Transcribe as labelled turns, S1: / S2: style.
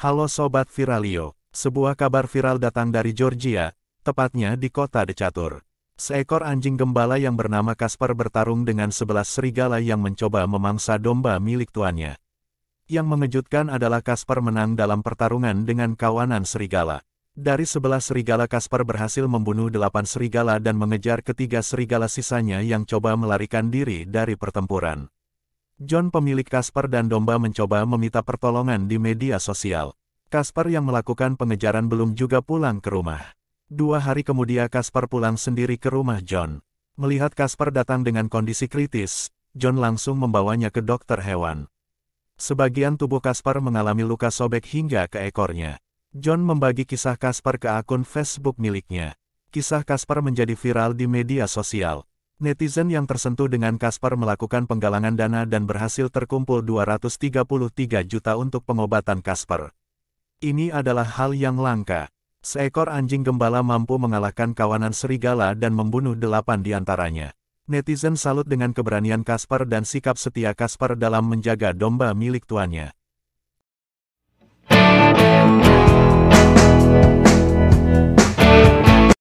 S1: Halo Sobat Viralio, sebuah kabar viral datang dari Georgia, tepatnya di kota Decatur. Seekor anjing gembala yang bernama Kasper bertarung dengan sebelas serigala yang mencoba memangsa domba milik tuannya. Yang mengejutkan adalah Kasper menang dalam pertarungan dengan kawanan serigala. Dari sebelah serigala Kasper berhasil membunuh delapan serigala dan mengejar ketiga serigala sisanya yang coba melarikan diri dari pertempuran. John pemilik Kasper dan domba mencoba meminta pertolongan di media sosial. Kasper yang melakukan pengejaran belum juga pulang ke rumah. Dua hari kemudian Kasper pulang sendiri ke rumah John. Melihat Kasper datang dengan kondisi kritis, John langsung membawanya ke dokter hewan. Sebagian tubuh Kasper mengalami luka sobek hingga ke ekornya. John membagi kisah Kasper ke akun Facebook miliknya. Kisah Kasper menjadi viral di media sosial. Netizen yang tersentuh dengan Kasper melakukan penggalangan dana dan berhasil terkumpul 233 juta untuk pengobatan Kasper. Ini adalah hal yang langka. Seekor anjing gembala mampu mengalahkan kawanan serigala dan membunuh delapan di antaranya. Netizen salut dengan keberanian Kasper dan sikap setia Kasper dalam menjaga domba milik tuannya.